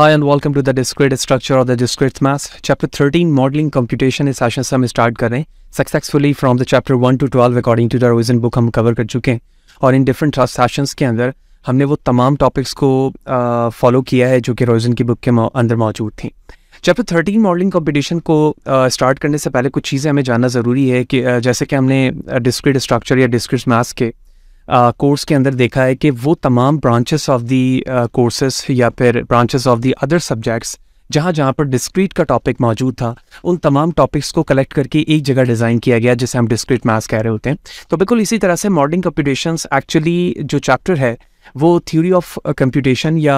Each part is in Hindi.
Hi and welcome to the discrete structure of the discrete mass. Chapter 13 modeling computation इस सेशन से हम स्टार्ट कर रहे हैं successfully the chapter 1 to 12 according to the Rosen book हम कवर कर चुके हैं और इन डिफरेंट सेशंस के अंदर हमने वो तमाम टॉपिक्स को फॉलो किया है जो कि रोजन की बुक के अंदर मौजूद थी चैप्टर थर्टीन मॉडलिंग कंपटीशन को स्टार्ट करने से पहले कुछ चीज़ें हमें जानना ज़रूरी है कि जैसे कि हमने डिस्क्रिट स्ट्रक्चर या डिस्क्रिट मैथ्स के कोर्स के अंदर देखा है कि वो तमाम ब्रांचेस ऑफ दी कोर्सेस या फिर branches of the other subjects जहाँ जहाँ पर डिस्क्रीट का टॉपिक मौजूद था उन तमाम टॉपिक्स को कलेक्ट करके एक जगह डिज़ाइन किया गया जिसे हम डिस्क्रीट मैथ्स कह रहे होते हैं तो बिल्कुल इसी तरह से मॉडर्न कंप्यूटेशंस एक्चुअली जो चैप्टर है वो थ्योरी ऑफ कंप्यूटेशन या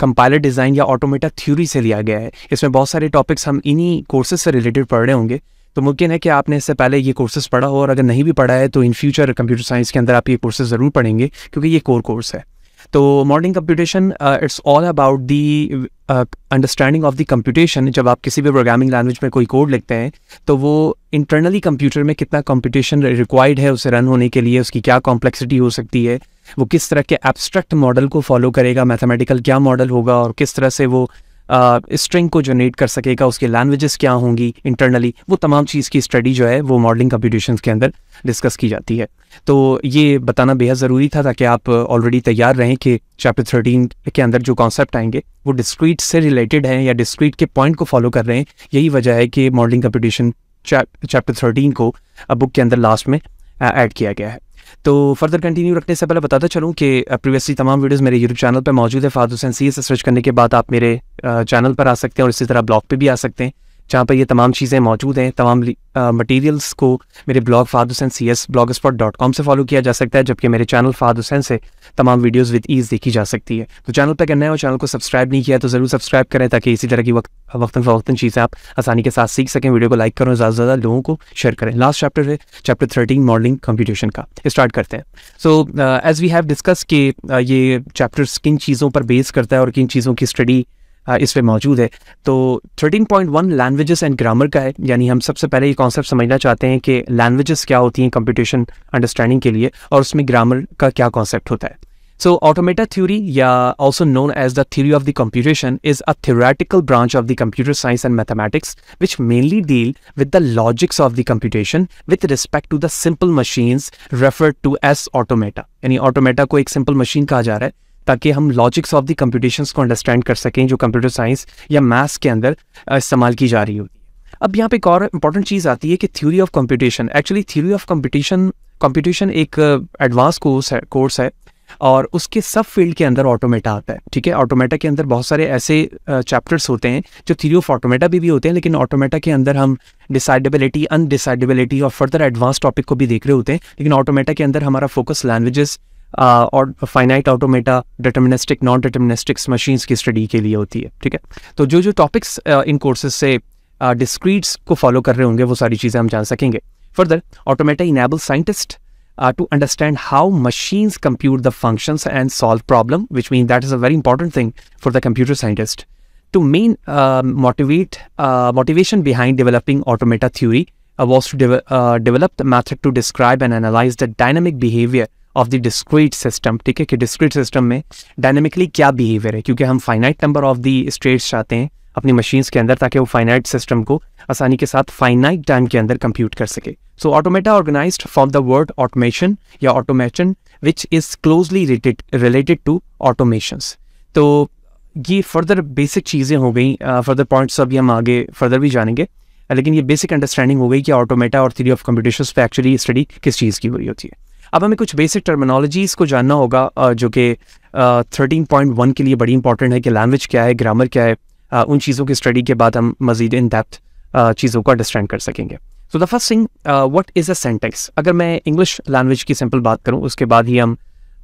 कंपाइलर डिज़ाइन या ऑटोमेटा थ्योरी से लिया गया है इसमें बहुत सारे टॉपिक्स हम इन्हीं कोर्सेज से रिलेटेड पढ़ रहे होंगे तो मुमकिन है कि आपने इससे पहले ये कोर्सेज पढ़ा हो और अगर नहीं भी पढ़ा है तो इन फ्यूचर कंप्यूटर साइंस के अंदर आप ये कोर्सेज ज़रूर पढ़ेंगे क्योंकि ये कोर कोर्स है तो modern computation it's all about the understanding of the computation जब आप किसी भी प्रोग्रामिंग लैंग्वेज में कोई कोड लिखते हैं तो वो इंटरनली कंप्यूटर में कितना कंप्यूटेशन रिक्वायर्ड है उसे रन होने के लिए उसकी क्या कॉम्प्लेक्सिटी हो सकती है वो किस तरह के एब्स्ट्रैक्ट मॉडल को फॉलो करेगा मैथमेटिकल क्या मॉडल होगा और किस तरह से वो स्ट्रिंग को जनरेट कर सकेगा उसके लैंग्वेजेस क्या होंगी इंटरनली वो तमाम चीज़ की स्टडी जो है वो मॉडलिंग कंपटीशन के अंदर डिस्कस की जाती है तो ये बताना बेहद ज़रूरी था ताकि आप ऑलरेडी तैयार रहें कि चैप्टर थर्टीन के अंदर जो कॉन्सेप्ट आएंगे वो डिस्क्रीट से रिलेटेड हैं या डिस्क्रीट के पॉइंट को फॉलो कर रहे हैं यही वजह है कि मॉडलिंग कंपटीशन चैप्टर थर्टीन को बुक के अंदर लास्ट में ऐड किया गया है तो फर्दर कंटिन्यू रखने से पहले बताता चलूँ कि प्रीवियसली uh, तमाम वीडियोस मेरे यूट्यूब चैनल पर मौजूद है फाद हुसैन सी सर्च करने के बाद आप मेरे चैनल uh, पर आ सकते हैं और इसी तरह ब्लॉग पे भी आ सकते हैं जहाँ पर ये तमाम चीज़ें मौजूद हैं तमाम मटेरियल्स को मेरे blog Fahad Hussain C S blogspot dot com से फॉलो किया जा सकता है जबकि मेरे चैनल फाद हुसैन से तमाम वीडियोस विद ईज़ देखी जा सकती है तो चैनल पर करना है और चैनल को सब्सक्राइब नहीं किया तो ज़रूर सब्सक्राइब करें ताकि इसी तरह की वक्त वक्ता फ़वक्ता चीज़ें आप आसानी के साथ सीख सकें वीडियो को लाइक करें ज़्यादा से ज़्यादा लोगों को शेयर करें लास्ट चैप्टर है चैप्टर थर्टीन मॉडलिंग कंप्यूटेशन का स्टार्ट करते हैं so as we have discuss कि ये चैप्टर्स किन चीज़ों पर बेस करता है और किन चीज़ों की स्टडी इस पे मौजूद है तो thirteen point one languages and grammar का है यानी हम सबसे पहले ये कॉन्सेप्ट समझना चाहते हैं कि लैंग्वेजेस क्या होती हैं कंप्यूटेशन अंडरस्टैंडिंग के लिए और उसमें ग्रामर का क्या कॉन्सेप्ट होता है सो ऑटोमेटा थ्योरी या also known as the theory of the computation is a theoretical branch of the computer science and mathematics which mainly deal with the logics of the computation with respect to the simple machines refer to as automata यानी ऑटोमेटा को एक सिंपल मशीन कहा जा रहा है ताकि हम लॉजिक्स ऑफ द कंप्यूटेशंस को अंडरस्टैंड कर सकें जो कंप्यूटर साइंस या मैथ्स के अंदर इस्तेमाल की जा रही होती है अब यहाँ पे एक और इंपॉर्टेंट चीज़ आती है कि theory of computation actually theory of computation computation एक एडवांस कोर्स है कोर्स है और उसके सब फील्ड के अंदर ऑटोमेटा आता है ठीक है ऑटोमेटा के अंदर बहुत सारे ऐसे चैप्टर्स होते हैं जो थ्योरी ऑफ ऑटोमेटा भी भी होते हैं लेकिन ऑटोमेटा के अंदर हम डिसाइडेबिलिटी अनडिसाइडेबिलिटी और फर्दर एडवांस टॉपिक को भी देख रहे होते हैं लेकिन ऑटोमेटा के अंदर हमारा फोकस लैंग्वेजेस Uh, और finite automata deterministic non deterministic machines की स्टडी के लिए होती है ठीक है तो जो जो टॉपिक्स इन कोर्सेज से डिस्क्रीट्स uh, को फॉलो कर रहे होंगे वो सारी चीज़ें हम जान सकेंगे further automata enable scientist to understand how machines compute the functions and solve problem which mean that is a very important thing for the computer scientist to main motivate motivation behind developing automata theory was to develop the method to describe and analyse the dynamic behaviour of the discrete system ठीक है कि डिस्क्रीट सिस्टम में डायनेमिकली क्या बिहेवियर है क्योंकि हम finite number of the states चाहते हैं अपनी मशीन्स के अंदर ताकि वो फाइनाइट सिस्टम को आसानी के साथ फाइनाइट टाइम के अंदर कंप्यूट कर सके so automata organise for the word automation या automation which is closely related to automations तो ये फर्दर बेसिक चीज़ें हो गई फर्दर uh, पॉइंट्स अभी हम आगे फर्दर भी जानेंगे लेकिन ये बेसिक अंडरस्टैंडिंग हो गई कि ऑटोमेटा और थ्री ऑफ कंप्यूटेशन पे एक्चुअली स्टडी किस चीज़ की हो रही होती है अब हमें कुछ बेसिक टर्मिनोलॉजीज़ को जानना होगा जो कि थर्टीन पॉइंट वन के लिए बड़ी इंपॉर्टेंट है कि लैंग्वेज क्या है ग्रामर क्या है उन चीज़ों की स्टडी के बाद हम मजीद इन डेप्थ चीज़ों को अंडरस्टैंड कर सकेंगे so the first thing what is a sentence अगर मैं इंग्लिश लैंग्वेज की सिंपल बात करूँ उसके बाद ही हम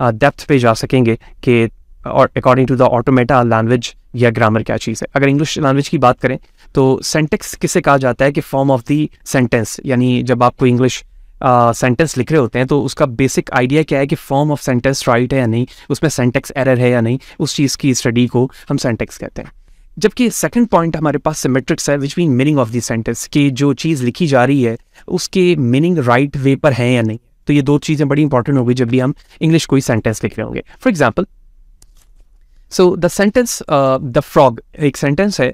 डेप्थ पे जा सकेंगे कि और according to the automata language या ग्रामर क्या चीज़ है अगर इंग्लिश लैंग्वेज की बात करें तो सेंटेक्स किसे कहा जाता है कि फॉर्म ऑफ द सेंटेंस यानी जब आप कोई इंग्लिश सेंटेंस लिख रहे होते हैं तो उसका बेसिक आइडिया क्या है कि फॉर्म ऑफ सेंटेंस राइट है या नहीं उसमें सेंटेक्स एरर है या नहीं उस चीज़ की स्टडी को हम सेंटेक्स कहते हैं जबकि सेकंड पॉइंट हमारे पास सिमेट्रिक्स है which mean meaning of the sentence कि जो चीज़ लिखी जा रही है उसके मीनिंग राइट वे पर है या नहीं तो ये दो चीज़ें बड़ी इंपॉर्टेंट होगी जब भी हम इंग्लिश कोई सेंटेंस लिख रहे होंगे for example so the sentence the frog एक सेंटेंस है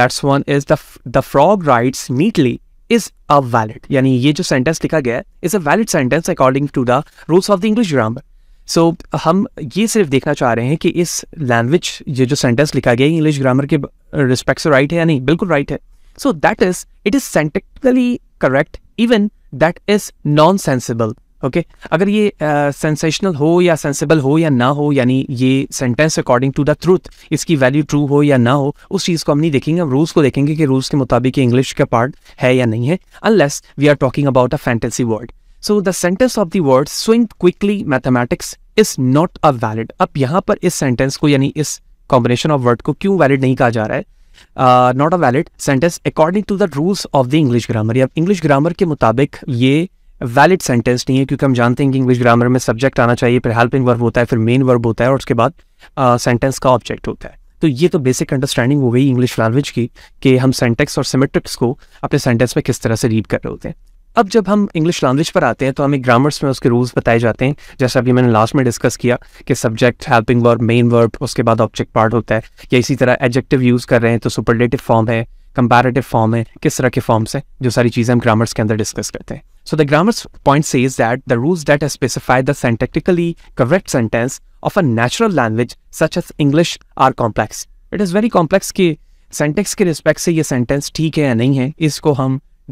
that's one is the frog writes neatly is a valid यानी ये जो सेंटेंस लिखा गया है is a valid sentence according to the rules of the English grammar so हम ये सिर्फ देखना चाह रहे हैं कि इस लैंग्वेज ये जो सेंटेंस लिखा गया है इंग्लिश ग्रामर के रिस्पेक्ट से राइट है या नहीं बिल्कुल राइट है so that is it is syntactically correct even that is non sensible okay okay? अगर ये सेंसेशनल uh, हो या सेंसेबल हो या ना हो यानी ये sentence according to the truth इसकी वैल्यू ट्रू हो या ना हो उस चीज़ को हम नहीं देखेंगे हम रूल्स को देखेंगे कि रूल्स के मुताबिक इंग्लिश का पार्ट है या नहीं है unless we are talking about a fantasy word so the sentence of the word swing quickly mathematics is not a valid अब यहाँ पर इस सेंटेंस को यानी इस कॉम्बिनेशन ऑफ वर्ड को क्यों वैलिड नहीं कहा जा रहा है not a valid sentence according to the rules of the English grammar या इंग्लिश ग्रामर के मुताबिक ये वैलिड सेंटेंस नहीं है क्योंकि हम जानते हैं कि इंग्लिश ग्रामर में सब्जेक्ट आना चाहिए फिर हेल्पिंग वर्ब होता है फिर मेन वर्ब होता है और उसके बाद सेंटेंस uh, का ऑब्जेक्ट होता है तो ये तो बेसिक अंडरस्टैंडिंग हो गई इंग्लिश लैंग्वेज की कि हम सेंटेक्स और सिमेट्रिक्स को अपने सेंटेंस में किस तरह से रीड कर रहे होते हैं अब जब हम इंग्लिश लैंग्वेज पर आते हैं तो हमें ग्रामर्स में उसके रूल्स बताए जाते हैं जैसे अभी मैंने लास्ट में डिस्कस किया कि subject helping verb main verb उसके बाद ऑब्जेक्ट पार्ट होता है या इसी तरह एडजेक्टिव यूज़ कर रहे हैं तो सुपरलेटिव फॉर्म है कंपैरेटिव फॉर्म है किस तरह के फॉर्म्स हैं जो सारी चीज़ें हम ग्रामर्स के अंदर डिस्कस करते हैं So the grammar's point says that the rules that specify the syntactically correct sentence of a natural language such as English are complex. It is very complex ki syntax ke respect se ye sentence theek hai ya nahi hai isko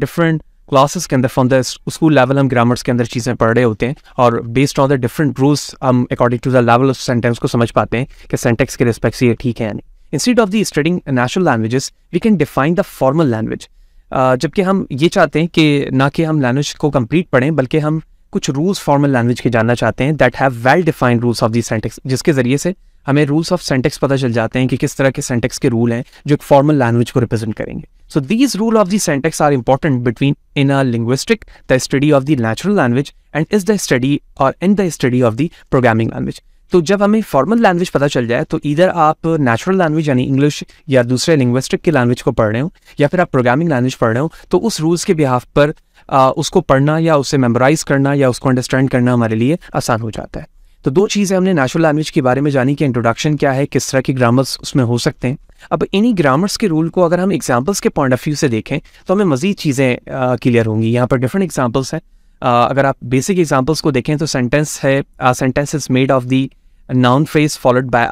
different classes ke andar from the school level hum grammars ke andar cheeze padh rahe hote hain aur based on the different rules um according to the level of sentence ko samajh pate hain ki syntax ke respect se ye theek hai ya instead of the studying natural languages we can define the formal language जबकि हम ये चाहते हैं कि ना कि हम लैंग्वेज को कंप्लीट पढ़ें बल्कि हम कुछ रूल्स फॉर्मल लैंग्वेज के जानना चाहते हैं that have well defined rules of the syntax जिसके ज़रिए से हमें रूल्स ऑफ सेंटेक्स पता चल जाते हैं कि किस तरह के सेंटेक्स के रूल हैं जो एक फॉर्मल लैंग्वेज को रिप्रेजेंट करेंगे so these rule of the syntax are important between in a linguistic the study of the natural language and is the study और in the study of the programming language तो जब हमें फॉर्मल लैंग्वेज पता चल जाए तो इधर आप नेचुरल लैंग्वेज यानी इंग्लिश या दूसरे लिंग्विस्टिक की लैंग्वेज को पढ़ रहे हो या फिर आप प्रोग्रामिंग लैंग्वेज पढ़ रहे हो तो उस रूल्स के बिहाफ पर आ, उसको पढ़ना या उसे मेमोराइज करना या उसको अंडरस्टैंड करना हमारे लिए आसान हो जाता है तो दो चीज़ें हमने नेचुरल लैंग्वेज के बारे में जानी कि इंट्रोडक्शन क्या है किस तरह के ग्रामर्स उसमें हो सकते हैं अब इन्हीं ग्रामर्स के रूल को अगर हम एग्जाम्पल्स के पॉइंट ऑफ व्यू से देखें तो हमें मज़ीद चीज़ें क्लियर होंगी यहाँ पर डिफरेंट एग्जाम्पल्स हैं अगर आप बेसिक एग्जाम्पल्स को देखें तो सेंटेंस है sentence is made of the noun phrase followed by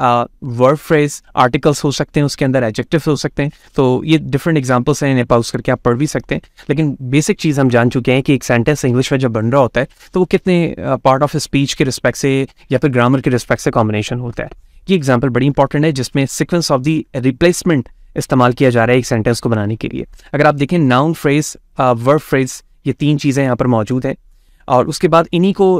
verb phrase articles हो सकते हैं उसके अंदर एडजेक्टिव हो सकते हैं तो ये डिफरेंट एग्जाम्पल्स हैं इन्हें पाउस करके आप पढ़ भी सकते हैं लेकिन बेसिक चीज़ हम जान चुके हैं कि एक सेंटेंस इंग्लिश में जब बन रहा होता है तो वो कितने पार्ट ऑफ स्पीच के रिस्पेक्ट से या फिर ग्रामर के रिस्पेक्ट से कॉम्बिनेशन होता है ये एग्जाम्पल बड़ी इंपॉर्टेंट है जिसमें सिक्वेंस ऑफ दी रिप्लेसमेंट इस्तेमाल किया जा रहा है एक सेंटेंस को बनाने के लिए अगर आप देखें नाउन फ्रेज वर्ब फ्रेज ये तीन चीज़ें यहाँ पर मौजूद हैं और उसके बाद इन्हीं को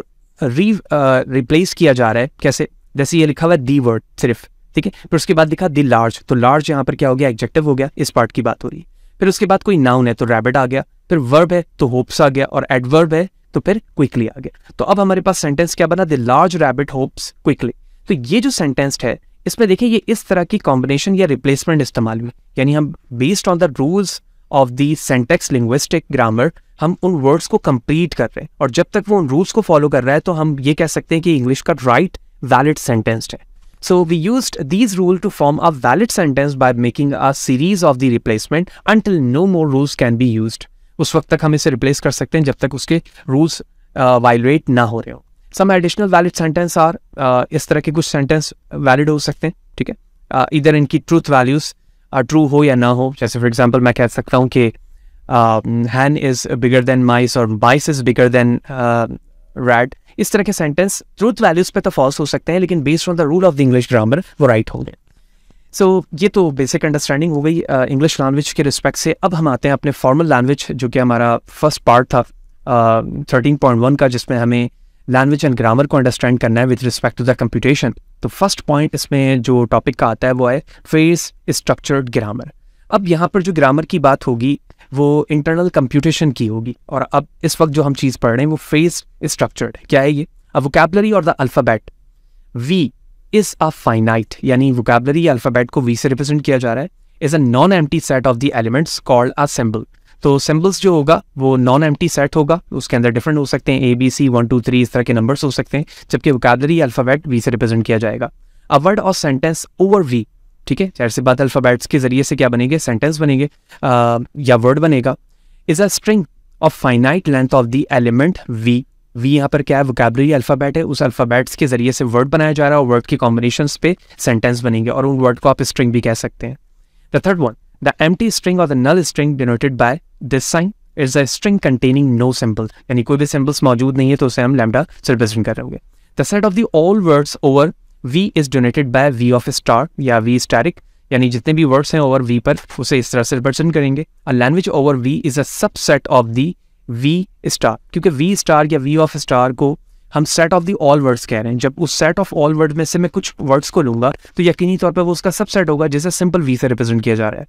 री रिप्लेस किया जा रहा है कैसे जैसे ये लिखा हुआ है दी वर्ड सिर्फ ठीक है फिर उसके बाद लिखा दी लार्ज तो लार्ज यहाँ पर क्या हो गया एग्जेक्टिव हो गया इस पार्ट की बात हो रही है फिर उसके बाद कोई नाउन है तो रैबिट आ गया फिर वर्ब है तो होप्स आ गया और एडवर्ब है तो फिर क्विकली आ गया तो अब हमारे पास सेंटेंस क्या बना the large rabbit hops quickly तो ये जो सेंटेंस है इसमें देखिए ये इस तरह की कॉम्बिनेशन या रिप्लेसमेंट इस्तेमाल हुई यानी हम based on the rules of the syntax linguistic grammar हम उन वर्ड्स को कंप्लीट कर रहे हैं और जब तक वो उन रूल्स को फॉलो कर रहा है तो हम ये कह सकते हैं कि इंग्लिश का राइट वैलिड सेंटेंस है So we used these rules to form a valid sentence by making a series of the replacement until no more rules can be used. उस वक्त तक हम इसे रिप्लेस कर सकते हैं जब तक उसके रूल्स वायलेट uh, ना हो रहे हो some additional valid sentence are इस तरह के कुछ सेंटेंस वैलिड हो सकते हैं ठीक है uh, इधर इनकी ट्रूथ वैल्यूज ट्रू हो या ना हो जैसे फॉर एग्जाम्पल मैं कह सकता हूँ कि हैन इज बिगर देन माइस और बाइस इज बिगर देन रैड इस तरह के सेंटेंस ट्रूथ वैल्यूज पे तो फॉल्स हो सकते हैं लेकिन based on the rule of the English grammar वो राइट होंगे सो so, ये तो बेसिक अंडरस्टैंडिंग हो गई इंग्लिश uh, लैंग्वेज के रिस्पेक्ट से अब हम आते हैं अपने फॉर्मल लैंग्वेज जो कि हमारा फर्स्ट पार्ट था थर्टीन पॉइंट वन का जिसमें हमें लैंग्वेज एंड ग्रामर को अंडरस्टैंड करना है with respect to the computation तो फर्स्ट पॉइंट इसमें जो टॉपिक का आता है वो है फेस स्ट्रक्चर्ड ग्रामर अब यहाँ पर जो ग्रामर की बात होगी वो इंटरनल कंप्यूटेशन की होगी और अब इस वक्त जो हम चीज़ पढ़ रहे हैं वो फेस स्ट्रक्चर्ड क्या है ये अब वोकेबलरी और the alphabet V is a finite यानी वोकेबलरी या अल्फ़ाबेट को वी से रिप्रेजेंट किया जा रहा है इज़ अ नॉन एम set of the elements called a symbol तो सिम्बल्स जो होगा वो नॉन एम सेट होगा उसके अंदर डिफरेंट हो सकते हैं A B C one two three इस तरह के नंबर्स हो सकते हैं जबकि वोकेबलरी अल्फ़ाबेट वी से रिप्रेजेंट किया जाएगा अ वर्ड और सेंटेंस ओवर वी ठीक है चार से बात अल्फाबैट्स के ज़रिए से क्या बनेंगे सेंटेंस बनेंगे आ, या वर्ड बनेगा is a string of finite length of the element V V यहाँ पर क्या है वोकेबलरी अल्फाबैट है उस अल्फाबैट्स के ज़रिए से वर्ड बनाया जा रहा है और वर्ड के कॉम्बिनेशन पे सेंटेंस बनेंगे और उन वर्ड को आप स्ट्रिंग भी कह सकते हैं the third one the empty string और the null string denoted by this sign is a string containing no symbol यानी कोई भी सिंपल्स मौजूद नहीं है तो उसे हम लैमडा से रिप्रेजेंट कर रहे होंगे the set of the all words over v is donated by v of star या v स्टारिक यानी जितने भी वर्ड्स हैं ओवर v पर उसे इस तरह से रिप्रेजेंट करेंगे a language over v is a subset of the v star क्योंकि v स्टार या v ऑफ स्टार को हम set of the all words कह रहे हैं जब उस सेट ऑफ ऑल वर्ड में से मैं कुछ वर्ड्स को लूंगा तो यकीनी तौर पर वो उसका सबसेट होगा जिसे सिंपल वी से रिप्रेजेंट किया जा रहा है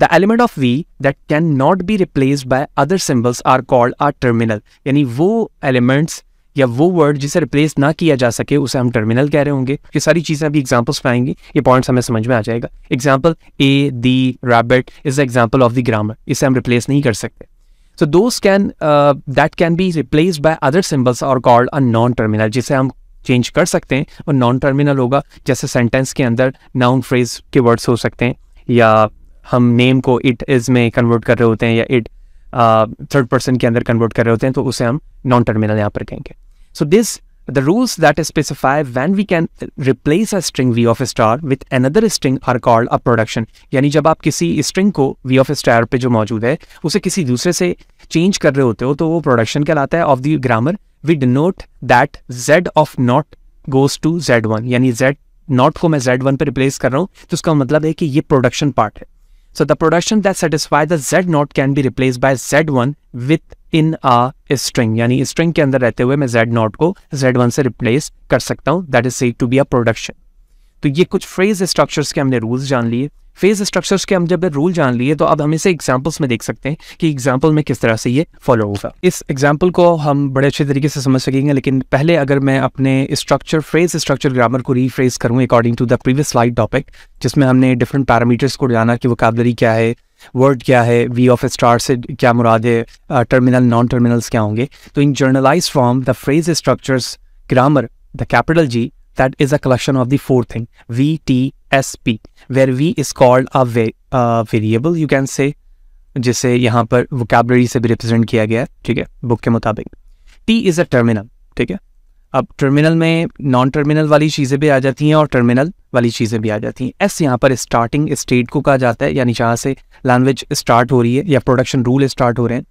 the element of V that can not be replaced by other symbols are called are terminal यानी वो एलिमेंट्स या वो वर्ड जिसे रिप्लेस ना किया जा सके उसे हम टर्मिनल कह रहे होंगे ये सारी चीज़ें अभी एग्जाम्पल्स में आएंगी ये पॉइंट्स हमें समझ में आ जाएगा example A the rabbit is the example of the grammar इसे हम रिप्लेस नहीं कर सकते so those can that can be replace by other symbols और कॉल्ड अ नॉन टर्मिनल जिसे हम चेंज कर सकते हैं और नॉन टर्मिनल होगा जैसे सेंटेंस के अंदर नाउन फ्रेज के वर्ड्स हो सकते हैं या हम नेम को इट इज़ में कन्वर्ट कर रहे होते हैं या इट थर्ड पर्सन के अंदर कन्वर्ट कर रहे होते हैं तो उसे हम नॉन टर्मिनल यहाँ पर कहेंगे So this the rules that specify when we can replace a string v of a star with another string are called a production यानी जब आप किसी string को v of a star पे जो मौजूद है उसे किसी दूसरे से change कर रहे होते हो तो वो production कहलाता है of the grammar we denote that z of not goes to z1 यानी z not को मैं z1 पे replace कर रहा हूँ तो उसका मतलब है कि ये production part है so the production that satisfies the z not can be replaced by z1 with in a string यानी स्ट्रिंग के अंदर रहते हुए मैं जेड नॉट को जेड वन से रिप्लेस कर सकता हूँ that is said to be a production तो ये कुछ फ्रेज स्ट्रक्चर्स के हमने रूल्स जान लिए फेज स्ट्रक्चर्स के हम जब रूल जान लिए तो अब हम इसे एग्जाम्पल्स में देख सकते हैं कि एग्जाम्पल में किस तरह से ये फॉलो होगा इस एग्जाम्पल को हम बड़े अच्छे तरीके से समझ सकेंगे लेकिन पहले अगर मैं अपने स्ट्रक्चर फ्रेज स्ट्रक्चर ग्रामर को रीफ्रेज करूँ according to the previous light topic जिसमें हमने डिफरेंट पैरामीटर्स को जाना कि वो क्या है वर्ड क्या है वी ऑफ स्टार से क्या मुराद है टर्मिनल नॉन टर्मिनल्स क्या होंगे तो in generalize from the phrase structures grammar the capital G that is a collection of the four thing V T S P where V is called a variable you can say जिसे यहाँ पर वोकेबलरी से भी रिप्रेजेंट किया गया है ठीक है बुक के मुताबिक टी इज अ टर्मिनल ठीक है अब टर्मिनल में नॉन टर्मिनल वाली चीज़ें भी आ जाती हैं और टर्मिनल वाली चीज़ें भी आ जाती हैं एस यहाँ पर स्टार्टिंग स्टेट को कहा जाता है यानी जहाँ से लैंग्वेज स्टार्ट हो रही है या प्रोडक्शन रूल स्टार्ट हो रहे हैं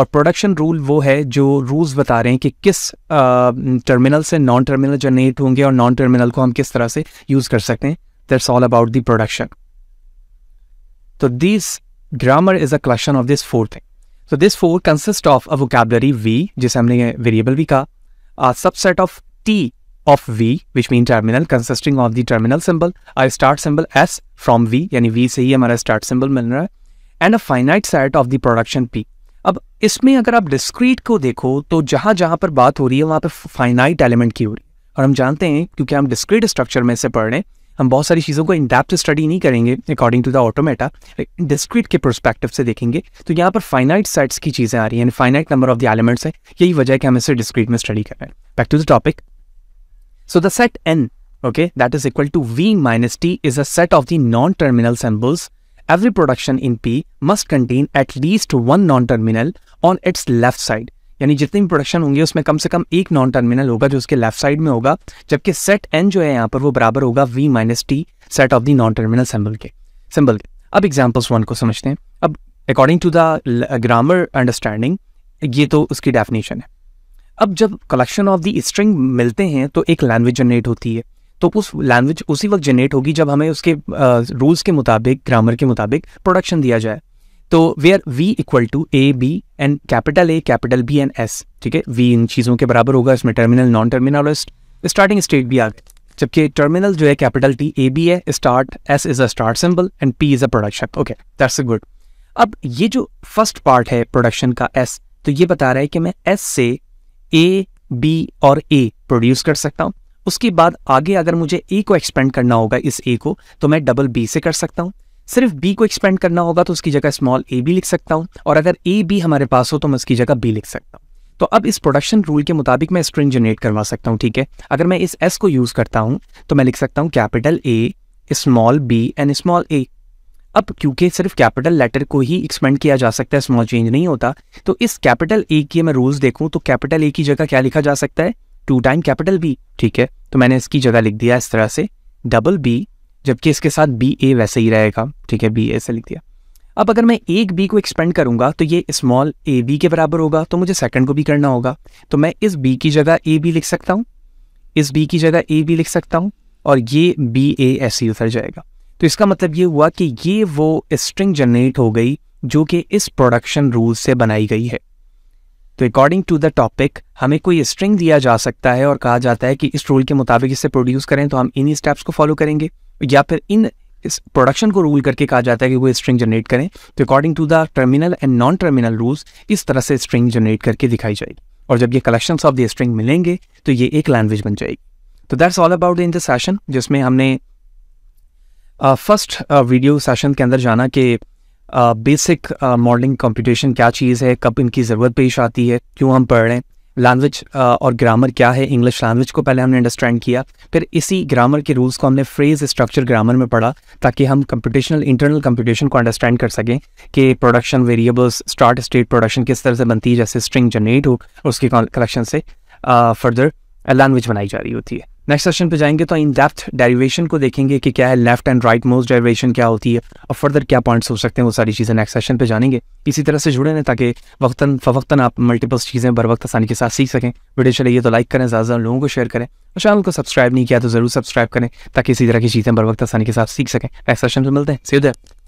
और प्रोडक्शन रूल वो है जो रूल्स बता रहे हैं कि किस टर्मिनल से नॉन टर्मिनल जनरेट होंगे और नॉन टर्मिनल को हम किस तरह से यूज़ कर सकते हैं that's all about the production तो this grammar is a question of this four thing so this four consist of a vocabulary V जिसे हमने वेरिएबल भी कहा a subset of T of V, which means terminal, consisting of the terminal symbol, a start symbol S from V, yani V से ही हमारा start symbol मिल रहा है and a finite set of the production P. अब इसमें अगर आप डिस्क्रीट को देखो तो जहाँ जहाँ पर बात हो रही है वहाँ पर फाइनाइट एलिमेंट की हो रही है और हम जानते हैं क्योंकि हम डिस्क्रीट स्ट्रक्चर में से पढ़ रहे हैं हम बहुत सारी चीज़ों को इन स्टडी नहीं करेंगे according to the automata discrete के प्रोस्पेक्टिव से देखेंगे तो यहाँ पर फाइनाइट सेट्स की चीज़ें आ रही हैं finite number of the elements है यही वजह है कि हम इसे डिस्क्रीट में स्टडी कर रहे हैं back to the topic so the set N okay that is equal to V minus T is a set of the non terminal symbols every production in P must contain at least one non terminal on its left side यानी जितनी भी प्रोडक्शन होंगे उसमें कम से कम एक नॉन टर्मिनल होगा जो उसके लेफ्ट साइड में होगा जबकि सेट एन जो है यहाँ पर वो बराबर होगा V minus T set of the non terminal symbol के सिंबल के अब एग्जाम्पल्स वन को समझते हैं अब according to the grammar understanding ये तो उसकी डेफिनेशन है अब जब कलेक्शन ऑफ द स्ट्रिंग मिलते हैं तो एक लैंग्वेज जनरेट होती है तो उस लैंग्वेज उसी वक्त जनरेट होगी जब हमें उसके रूल्स uh, के मुताबिक ग्रामर के मुताबिक प्रोडक्शन दिया जाए तो where V equal to A B and capital A capital B and S ठीक है वी इन चीज़ों के बराबर होगा इसमें terminal non terminal starting state भी आ जबकि टर्मिनल जो है कैपिटल टी ए बी है start S is a start symbol and P is a production okay that's good अब ये जो फर्स्ट पार्ट है प्रोडक्शन का एस तो ये बता रहा है कि मैं एस से ए बी और ए प्रोड्यूस कर सकता हूँ उसके बाद आगे अगर मुझे ए को एक्सपेंड करना होगा इस ए को तो मैं डबल बी से कर सकता हूँ सिर्फ बी को एक्सपेंड करना होगा तो उसकी जगह स्मॉल ए बी लिख सकता हूँ और अगर ए बी हमारे पास हो तो मैं उसकी जगह बी लिख सकता हूँ तो अब इस प्रोडक्शन रूल के मुताबिक मैं स्ट्रिंग जनरेट करवा सकता हूँ ठीक है अगर मैं इस एस को यूज़ करता हूँ तो मैं लिख सकता हूँ capital A small B and small A अब क्योंकि सिर्फ कैपिटल लेटर को ही एक्सपेंड किया जा सकता है स्मॉल चेंज नहीं होता तो इस कैपिटल ए की मैं रूल्स देखूँ तो कैपिटल ए की जगह क्या लिखा जा सकता है टू टाइम कैपिटल बी ठीक है तो मैंने इसकी जगह लिख दिया इस तरह से डबल बी जबकि इसके साथ बी ए वैसे ही रहेगा ठीक है बी ए से लिख दिया अब अगर मैं एक बी को एक्सपेंड करूंगा तो ये स्मॉल ए बी के बराबर होगा तो मुझे सेकंड को भी करना होगा तो मैं इस बी की जगह ए बी लिख सकता हूँ इस बी की जगह ए बी लिख सकता हूँ और ये बी ए ऐसे उतर जाएगा तो इसका मतलब ये हुआ कि ये वो स्ट्रिंग जनरेट हो गई जो कि इस प्रोडक्शन रूल से बनाई गई है तो अकॉर्डिंग टू द टॉपिक हमें कोई स्ट्रिंग दिया जा सकता है और कहा जाता है कि इस रूल के मुताबिक इसे प्रोड्यूस करें तो हम इन्हीं स्टेप्स को फॉलो करेंगे या फिर इन इस प्रोडक्शन को रूल करके कहा जाता है कि वो स्ट्रिंग जनरेट करें तो according to the terminal and non terminal rules इस तरह से स्ट्रिंग जनरेट करके दिखाई जाएगी और जब ये कलेक्शन ऑफ द स्ट्रिंग मिलेंगे तो ये एक लैंग्वेज बन जाएगी तो that's all about in the session जिसमें हमने फर्स्ट वीडियो सेशन के अंदर जाना कि बेसिक मॉडलिंग कंप्यूटेशन क्या चीज़ है कब इनकी ज़रूरत पेश आती है क्यों हम पढ़ रहे हैं लैंग्वेज uh, और ग्रामर क्या है इंग्लिश लैंग्वेज को पहले हमने अंडरस्टैंड किया फिर इसी ग्रामर के रूल्स को हमने फ्रेज स्ट्रक्चर ग्रामर में पढ़ा ताकि हम कंप्यूटेशनल इंटरनल कंप्यूटेशन को अंडरस्टैंड कर सकें कि production variables start state production किस तरह से बनती है जैसे स्ट्रिंग जनरेट हो उसके कलेक्शन से फर्दर uh, लैंग्वेज बनाई जा रही होती है नेक्स्ट सेशन पे जाएंगे तो इन डेप्थ डेरिवेशन को देखेंगे कि क्या है left and right most derivation क्या होती है और फर्दर क्या पॉइंट्स हो सकते हैं वो सारी चीज़ें नेक्स्ट सेशन पे जानेंगे इसी तरह से जुड़े हैं ताकि वक्तन फवक्तन आप मल्टीपल्स चीज़ें बर वक्त आसानी के साथ सीख सकें वीडियो चलिए तो लाइक करें ज़्यादा ज़्यादा लोगों को शेयर करें और चैनल को सब्सक्राइब नहीं किया तो ज़रूर सब्सक्राइब करें ताकि इसी तरह की चीज़ें बर वक्त आसानी के साथ सीख सकें नेक्स्ट सेशन पर मिलते हैं सीधे